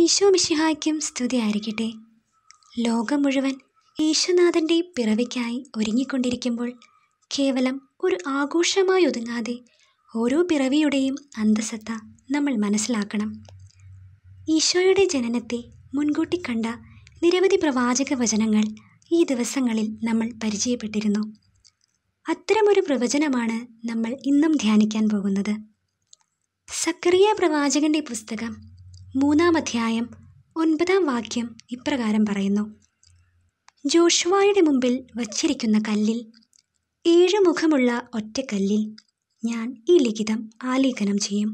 ഈശോ മിഷിഹായ്ക്കും സ്തുതി ആയിരിക്കട്ടെ ലോകം മുഴുവൻ ഈശോനാഥൻ്റെ പിറവിക്കായി ഒരുങ്ങിക്കൊണ്ടിരിക്കുമ്പോൾ കേവലം ഒരു ആഘോഷമായി ഒതുങ്ങാതെ ഓരോ പിറവിയുടെയും അന്തസത്ത നമ്മൾ മനസ്സിലാക്കണം ഈശോയുടെ ജനനത്തെ മുൻകൂട്ടി കണ്ട നിരവധി പ്രവാചക വചനങ്ങൾ ഈ ദിവസങ്ങളിൽ നമ്മൾ പരിചയപ്പെട്ടിരുന്നു അത്തരമൊരു പ്രവചനമാണ് നമ്മൾ ഇന്നും ധ്യാനിക്കാൻ പോകുന്നത് സക്രിയ പ്രവാചകൻ്റെ പുസ്തകം മൂന്നാം അധ്യായം ഒൻപതാം വാക്യം ഇപ്രകാരം പറയുന്നു ജോഷുവായുടെ മുമ്പിൽ വച്ചിരിക്കുന്ന കല്ലിൽ ഏഴ് മുഖമുള്ള ഒറ്റക്കല്ലിൽ ഞാൻ ഈ ലിഖിതം ആലേഖനം ചെയ്യും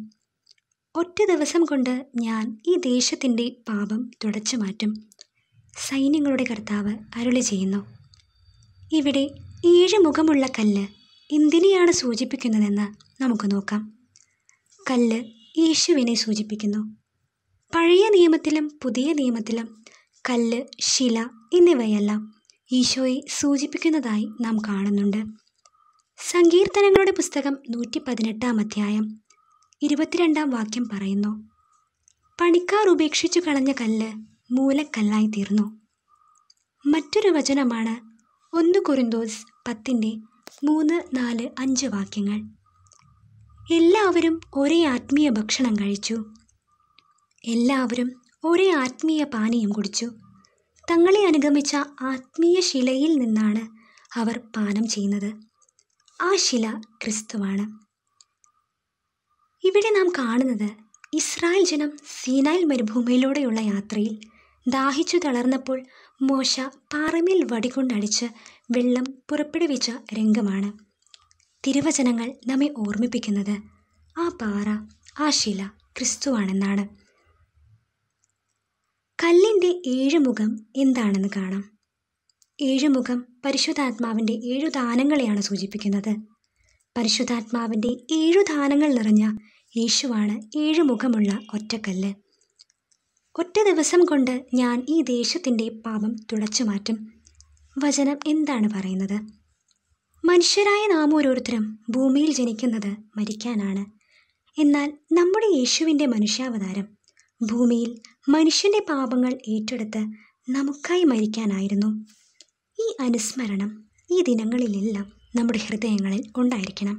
ഒറ്റ ദിവസം കൊണ്ട് ഞാൻ ഈ ദേശത്തിൻ്റെ പാപം തുടച്ചു മാറ്റും സൈന്യങ്ങളുടെ കർത്താവ് അരുളി ചെയ്യുന്നു ഇവിടെ ഏഴ് മുഖമുള്ള കല്ല് എന്തിനെയാണ് സൂചിപ്പിക്കുന്നതെന്ന് നമുക്ക് നോക്കാം കല്ല് യേശുവിനെ സൂചിപ്പിക്കുന്നു പഴയ നിയമത്തിലും പുതിയ നിയമത്തിലും കല്ല് ശില എന്നിവയെല്ലാം ഈശോയെ സൂചിപ്പിക്കുന്നതായി നാം കാണുന്നുണ്ട് സങ്കീർത്തനങ്ങളുടെ പുസ്തകം നൂറ്റി പതിനെട്ടാം അധ്യായം ഇരുപത്തിരണ്ടാം വാക്യം പറയുന്നു പണിക്കാർ ഉപേക്ഷിച്ചു കളഞ്ഞ കല്ല് മൂലക്കല്ലായി തീർന്നു മറ്റൊരു വചനമാണ് ഒന്ന് കുരുന്തോസ് പത്തിൻ്റെ മൂന്ന് നാല് അഞ്ച് വാക്യങ്ങൾ എല്ലാവരും ഒരേ ആത്മീയ ഭക്ഷണം കഴിച്ചു എല്ലാവരും ഒരേ ആത്മീയ പാനീയം കുടിച്ചു തങ്ങളെ അനുഗമിച്ച ആത്മീയ ശിലയിൽ നിന്നാണ് അവർ പാനം ചെയ്യുന്നത് ആ ശില ക്രിസ്തുവാണ് ഇവിടെ നാം കാണുന്നത് ഇസ്രായേൽ ജനം സീനായിൽ മരുഭൂമിയിലൂടെയുള്ള യാത്രയിൽ ദാഹിച്ചു തളർന്നപ്പോൾ മോശ പാറമേൽ വടികൊണ്ടടിച്ച് വെള്ളം പുറപ്പെടുവിച്ച രംഗമാണ് തിരുവചനങ്ങൾ നമ്മെ ഓർമ്മിപ്പിക്കുന്നത് ആ പാറ ആ ശില ക്രിസ്തുവാണെന്നാണ് കല്ലിൻ്റെ ഏഴ് മുഖം എന്താണെന്ന് കാണാം ഏഴ് മുഖം പരിശുദ്ധാത്മാവിൻ്റെ ഏഴു ദാനങ്ങളെയാണ് സൂചിപ്പിക്കുന്നത് പരിശുദ്ധാത്മാവിൻ്റെ ഏഴു ദാനങ്ങൾ നിറഞ്ഞ യേശുവാണ് ഏഴു മുഖമുള്ള ഒറ്റക്കല്ല് ഒറ്റ ദിവസം കൊണ്ട് ഞാൻ ഈ ദേശത്തിൻ്റെ പാപം തുടച്ചു മാറ്റും വചനം എന്താണ് പറയുന്നത് മനുഷ്യരായ നാം ഓരോരുത്തരും ഭൂമിയിൽ ജനിക്കുന്നത് മരിക്കാനാണ് എന്നാൽ നമ്മുടെ യേശുവിൻ്റെ മനുഷ്യാവതാരം ഭൂമിയിൽ മനുഷ്യൻ്റെ പാപങ്ങൾ ഏറ്റെടുത്ത് നമുക്കായി മരിക്കാനായിരുന്നു ഈ അനുസ്മരണം ഈ ദിനങ്ങളിലെല്ലാം നമ്മുടെ ഹൃദയങ്ങളിൽ ഉണ്ടായിരിക്കണം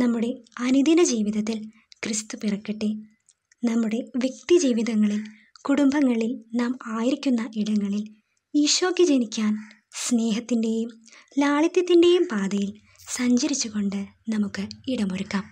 നമ്മുടെ അനുദിന ജീവിതത്തിൽ ക്രിസ്തു പിറക്കട്ടെ നമ്മുടെ വ്യക്തി ജീവിതങ്ങളിൽ കുടുംബങ്ങളിൽ നാം ആയിരിക്കുന്ന ഇടങ്ങളിൽ ഈശോയ്ക്ക് ജനിക്കാൻ സ്നേഹത്തിൻ്റെയും ലാളിത്യത്തിൻ്റെയും പാതയിൽ സഞ്ചരിച്ചുകൊണ്ട് നമുക്ക് ഇടമൊരുക്കാം